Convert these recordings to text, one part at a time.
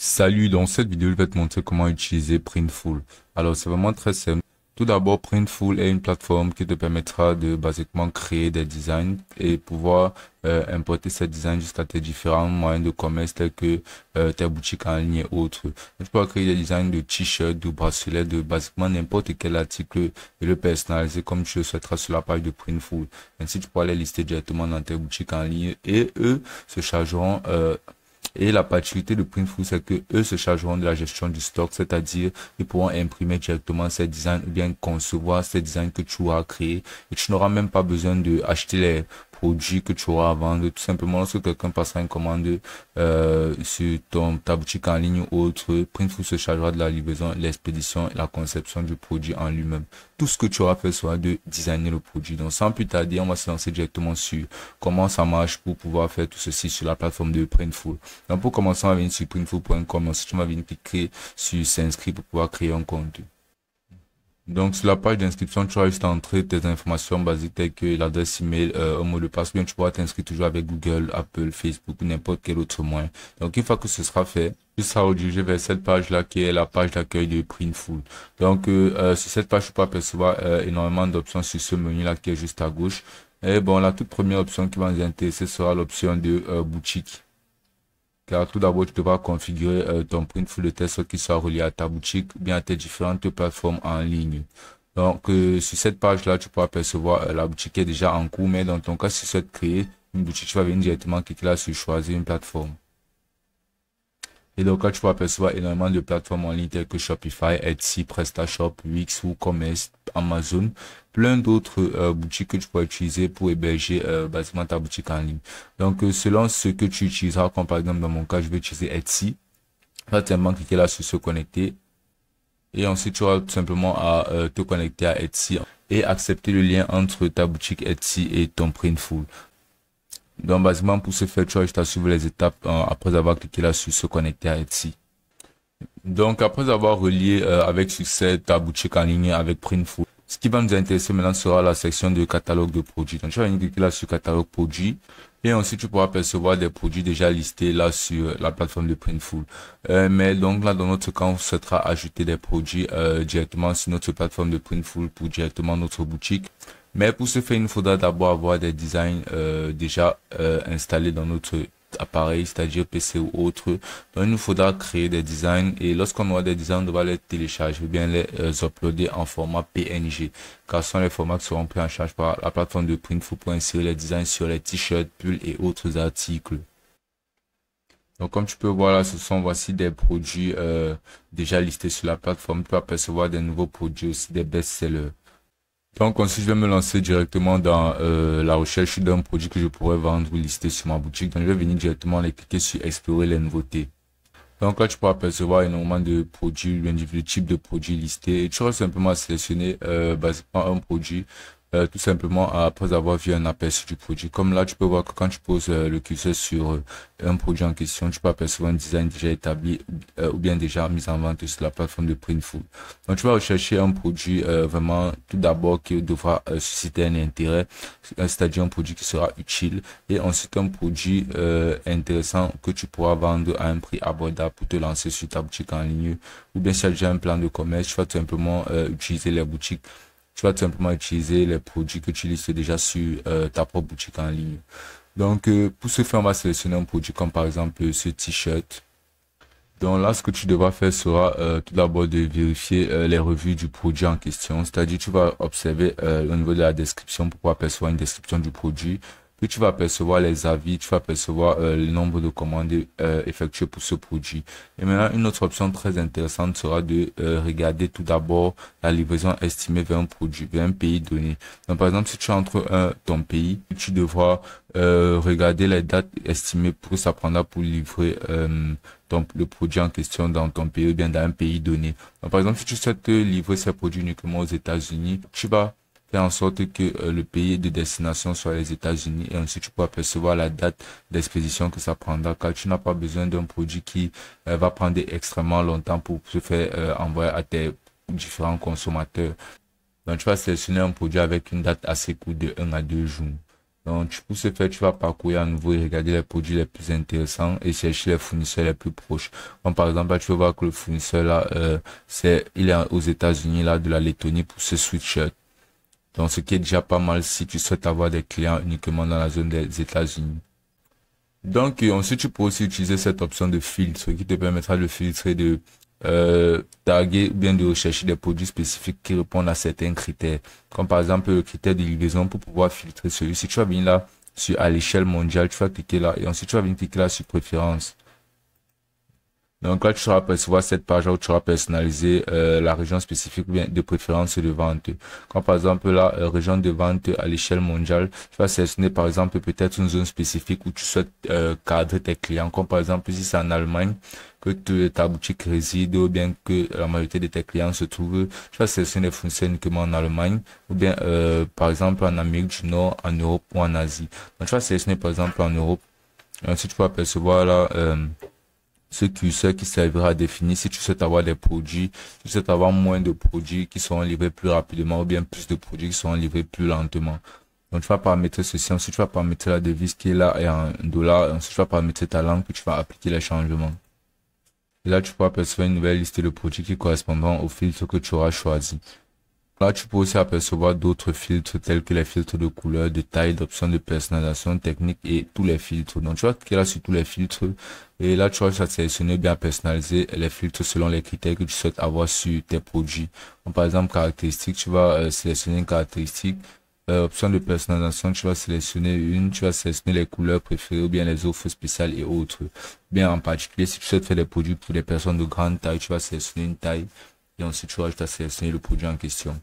Salut, dans cette vidéo, je vais te montrer comment utiliser Printful. Alors, c'est vraiment très simple. Tout d'abord, Printful est une plateforme qui te permettra de basiquement créer des designs et pouvoir euh, importer ces designs jusqu'à tes différents moyens de commerce tels que euh, tes boutiques en ligne et autres. Tu peux créer des designs de t-shirts, de bracelets, de basiquement n'importe quel article et le personnaliser comme tu le souhaiteras sur la page de Printful. Ainsi, tu pourras les lister directement dans tes boutiques en ligne et eux se chargeront euh, et la particularité de Printful, c'est que eux se chargeront de la gestion du stock, c'est-à-dire ils pourront imprimer directement ces designs ou bien concevoir ces designs que tu as créés et tu n'auras même pas besoin de acheter les produit que tu auras à vendre. Tout simplement, lorsque quelqu'un passera une commande euh, sur ton, ta boutique en ligne ou autre, Printful se chargera de la livraison, l'expédition et la conception du produit en lui-même. Tout ce que tu auras fait sera de designer le produit. Donc, sans plus tarder, on va se lancer directement sur comment ça marche pour pouvoir faire tout ceci sur la plateforme de Printful. Donc, pour commencer, on va venir sur printful.com. Ensuite, on va venir cliquer sur s'inscrire pour pouvoir créer un compte. Donc, sur la page d'inscription, tu vas juste entrer tes informations basiques telles que l'adresse email, euh, au mot de passe, bien tu pourras t'inscrire toujours avec Google, Apple, Facebook ou n'importe quel autre moyen. Donc, une fois que ce sera fait, tu seras redirigé vers cette page-là qui est la page d'accueil de Printful. Donc, euh, euh sur cette page, tu peux apercevoir euh, énormément d'options sur ce menu-là qui est juste à gauche. Et bon, la toute première option qui va nous intéresser sera l'option de euh, boutique car tout d'abord, tu devras configurer euh, ton Printful de test qui soit relié à ta boutique bien à tes différentes plateformes en ligne. Donc, euh, sur cette page-là, tu peux apercevoir euh, la boutique est déjà en cours, mais dans ton cas, si tu souhaites créer une boutique, tu vas venir directement cliquer là sur choisir une plateforme. Et donc là, tu pourras apercevoir énormément de plateformes en ligne telles que Shopify, Etsy, PrestaShop, Wix, WooCommerce, Amazon, plein d'autres euh, boutiques que tu pourras utiliser pour héberger euh, basiquement ta boutique en ligne. Donc, euh, selon ce que tu utiliseras, comme par exemple dans mon cas, je vais utiliser Etsy. Va simplement cliquer là sur se connecter. Et ensuite, tu auras tout simplement à te connecter à Etsy et accepter le lien entre ta boutique Etsy et ton Printful. Donc, basiquement, pour ce faire, tu as juste à suivre les étapes euh, après avoir cliqué là sur se connecter à Etsy. Donc, après avoir relié euh, avec succès ta boutique en ligne avec Printful, ce qui va nous intéresser maintenant sera la section de catalogue de produits. Donc, tu vas cliquer là sur catalogue produits et ensuite tu pourras percevoir des produits déjà listés là sur la plateforme de Printful. Euh, mais donc là, dans notre cas, on souhaitera ajouter des produits directement sur notre plateforme de Printful pour directement notre boutique. Mais pour ce faire, il nous faudra d'abord avoir des designs euh, déjà euh, installés dans notre appareil, c'est-à-dire PC ou autre. Donc il nous faudra créer des designs et lorsqu'on aura des designs, on va les télécharger ou bien les euh, uploader en format PNG car ce sont les formats qui seront pris en charge par la plateforme de Printful pour insérer les designs sur les t-shirts, pulls et autres articles. Donc comme tu peux voir là, ce sont voici des produits déjà listés sur la plateforme. Tu peux apercevoir des nouveaux produits aussi, des best-sellers. Donc, si je vais me lancer directement dans euh, la recherche d'un produit que je pourrais vendre ou lister sur ma boutique, donc je vais venir directement aller cliquer sur explorer les nouveautés. Donc là, tu pourras apercevoir énormément de produits, le de types de produits listés. Tu auras simplement sélectionner euh, basiquement un produit euh, tout simplement après avoir vu un aperçu du produit. Comme là, tu peux voir que quand tu poses euh, le curseur sur euh, un produit en question, tu peux apercevoir un design déjà établi ou bien déjà mis en vente sur la plateforme de Printful. Donc, tu vas rechercher un produit vraiment tout d'abord qui devra susciter un intérêt, c'est-à-dire un produit qui sera utile et ensuite un produit intéressant que tu pourras vendre à un prix abordable pour te lancer sur ta boutique en ligne ou bien si tu as déjà un plan de commerce, tu vas tout simplement utiliser les boutiques tu vas tout simplement utiliser les produits que tu listes déjà sur euh, ta propre boutique en ligne. Donc, euh, pour ce faire, on va sélectionner un produit comme par exemple ce t-shirt. Donc là, ce que tu devras faire sera euh, tout d'abord de vérifier les revues du produit en question. C'est-à-dire, tu vas observer au niveau de la description pour pouvoir percevoir une description du produit puis tu vas percevoir les avis, tu vas percevoir euh, le nombre de commandes euh, effectuées pour ce produit. Et maintenant, une autre option très intéressante sera de euh, regarder tout d'abord la livraison estimée vers un produit, vers un pays donné. Donc par exemple, si tu entres un, ton pays, tu devras regarder les dates estimées pour ça prendra pour livrer ton, le produit en question dans ton pays ou bien dans un pays donné. Donc, par exemple, si tu souhaites livrer ces produits uniquement aux États-Unis, tu vas Fais en sorte que euh, le pays de destination soit les États-Unis et ensuite tu pourras percevoir la date d'exposition que ça prendra car tu n'as pas besoin d'un produit qui euh, va prendre extrêmement longtemps pour se faire euh, envoyer à tes différents consommateurs. Donc, tu vas sélectionner un produit avec une date assez courte de 1 à 2 jours. Donc, pour ce faire, tu vas parcourir à nouveau et regarder les produits les plus intéressants et chercher les fournisseurs les plus proches. Donc par exemple, tu vas voir que le fournisseur là, c'est, il est aux États-Unis là de la Lettonie pour ce sweatshirt. Donc, ce qui est déjà pas mal si tu souhaites avoir des clients uniquement dans la zone des États-Unis. Donc, euh, ensuite, tu peux aussi utiliser cette option de filtre qui te permettra de filtrer, de euh, targuer ou bien de rechercher des produits spécifiques qui répondent à certains critères. Comme par exemple le critère de livraison pour pouvoir filtrer celui. ci tu vas venir là sur à l'échelle mondiale, tu vas cliquer là et ensuite tu vas venir cliquer là sur préférence. Donc là, tu vas percevoir cette page où tu auras personnalisé euh, la région spécifique bien de préférence de vente. Comme par exemple la euh, région de vente à l'échelle mondiale, tu vas sélectionner par exemple peut-être une zone spécifique où tu souhaites euh, cadrer tes clients. Comme par exemple si c'est en Allemagne, que ta boutique réside ou bien que la majorité de tes clients se trouvent, tu vas sélectionner fonctionnement uniquement en Allemagne ou bien par exemple en Amérique du Nord, en Europe ou en Asie. Donc tu vas sélectionner par exemple en Europe. Ensuite, tu vas percevoir là ce curseur qui servira à définir si tu souhaites avoir des produits, si tu souhaites avoir moins de produits qui seront livrés plus rapidement ou bien plus de produits qui seront livrés plus lentement. Donc tu vas paramétrer ceci, ensuite tu vas paramétrer la devise qui est là et en dollars, ensuite tu vas paramétrer ta langue puis tu vas appliquer les changements. là tu pourras percevoir une nouvelle liste de produits qui correspondront au filtre que tu auras choisi. Là, tu peux aussi apercevoir d'autres filtres tels que les filtres de couleur, de taille, d'options de personnalisation, technique et tous les filtres. Donc, tu vas cliquer là sur tous les filtres et là, tu vas sélectionner bien personnaliser les filtres selon les critères que tu souhaites avoir sur tes produits. par exemple, caractéristiques, tu vas euh, sélectionner une caractéristique. Euh, option de personnalisation, tu vas sélectionner une, tu vas sélectionner les couleurs préférées ou bien les offres spéciales et autres. Bien en particulier, si tu souhaites faire des produits pour des personnes de grande taille, tu vas sélectionner une taille et ensuite tu vas juste sélectionner le produit en question.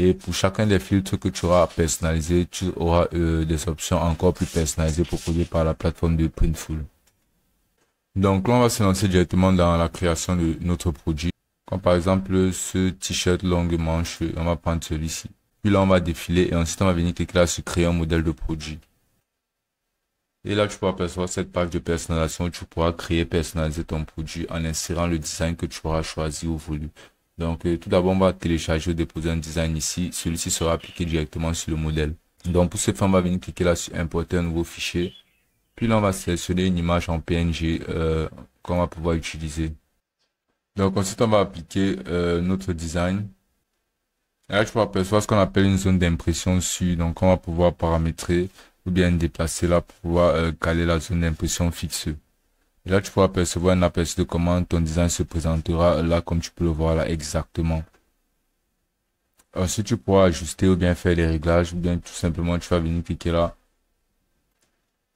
Et pour chacun des filtres que tu auras personnalisé, tu auras euh, des options encore plus personnalisées proposées par la plateforme de Printful. Donc là, on va se lancer directement dans la création de notre produit. Comme par exemple ce t-shirt longue manche, on va prendre celui-ci. Puis là, on va défiler et ensuite on va venir cliquer là sur créer un modèle de produit. Et là, tu pourras apercevoir cette page de personnalisation où tu pourras créer et personnaliser ton produit en insérant le design que tu auras choisi au voulu. Donc, euh, tout d'abord, on va télécharger ou déposer un design ici. Celui-ci sera appliqué directement sur le modèle. Donc, pour ce faire, on va venir cliquer là sur importer un nouveau fichier. Puis là, on va sélectionner une image en PNG euh, qu'on va pouvoir utiliser. Donc, ensuite, on va appliquer euh, notre design. là, je peux apercevoir ce qu'on appelle une zone d'impression sur. Donc, on va pouvoir paramétrer ou bien déplacer là pour pouvoir caler la zone d'impression fixe là, tu pourras percevoir un aperçu de comment ton design se présentera là, comme tu peux le voir là exactement. Ensuite, tu pourras ajuster ou bien faire des réglages, ou bien tout simplement, tu vas venir cliquer là.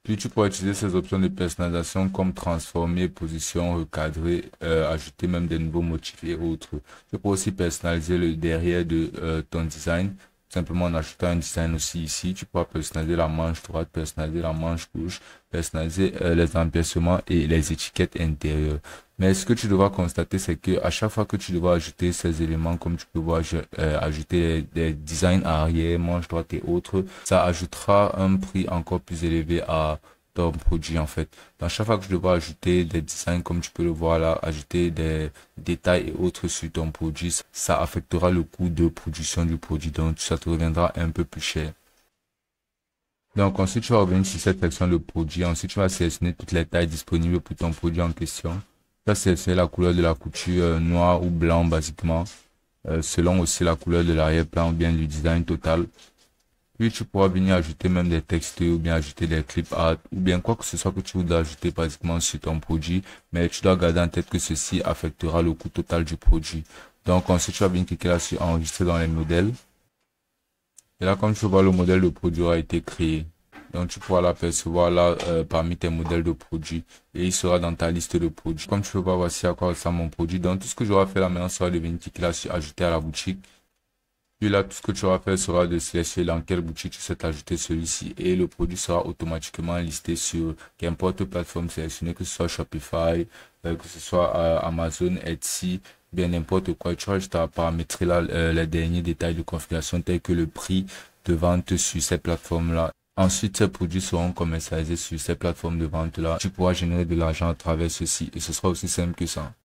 Puis, tu pourras utiliser ces options de personnalisation comme transformer, position, recadrer, euh, ajouter même des nouveaux motifs et autres. Tu peux aussi personnaliser le derrière de euh, ton design Simplement en ajoutant un design aussi ici, tu peux personnaliser la manche droite, personnaliser la manche gauche, personnaliser euh, les emplacements et les étiquettes intérieures. Mais ce que tu devras constater, c'est que à chaque fois que tu devras ajouter ces éléments, comme tu peux voir, euh, ajouter des designs arrière, manche droite et autres, ça ajoutera un prix encore plus élevé à ton produit en fait. dans chaque fois que je dois ajouter des designs comme tu peux le voir là, ajouter des détails et autres sur ton produit, ça affectera le coût de production du produit. Donc ça te reviendra un peu plus cher. Donc ensuite tu vas revenir sur cette section le produit. Ensuite tu vas sélectionner toutes les tailles disponibles pour ton produit en question. Tu vas sélectionner la couleur de la couture euh, noire ou blanc basiquement. Euh, selon aussi la couleur de l'arrière-plan ou bien du design total. Puis tu pourras venir ajouter même des textes ou bien ajouter des clips art ou bien quoi que ce soit que tu voudras ajouter pratiquement sur ton produit. Mais tu dois garder en tête que ceci affectera le coût total du produit. Donc ensuite tu vas venir cliquer là sur enregistrer dans les modèles. Et là comme tu vois le modèle de produit a été créé. Donc tu pourras l'apercevoir là euh, parmi tes modèles de produits et il sera dans ta liste de produits. Comme tu peux voir voici à quoi ressemble mon produit. Donc tout ce que j'aurai fait là maintenant sera de venir cliquer là sur ajouter à la boutique là, tout ce que tu auras faire sera de sélectionner dans quelle boutique tu souhaites ajouter celui-ci et le produit sera automatiquement listé sur qu'importe plateforme sélectionnée, que ce soit Shopify, euh, que ce soit euh, Amazon, Etsy, bien n'importe quoi. Tu juste à paramétrer là euh, les derniers détails de configuration tels que le prix de vente sur ces plateformes-là. Ensuite, ces produits seront commercialisés sur ces plateformes de vente-là. Tu pourras générer de l'argent à travers ceci et ce sera aussi simple que ça.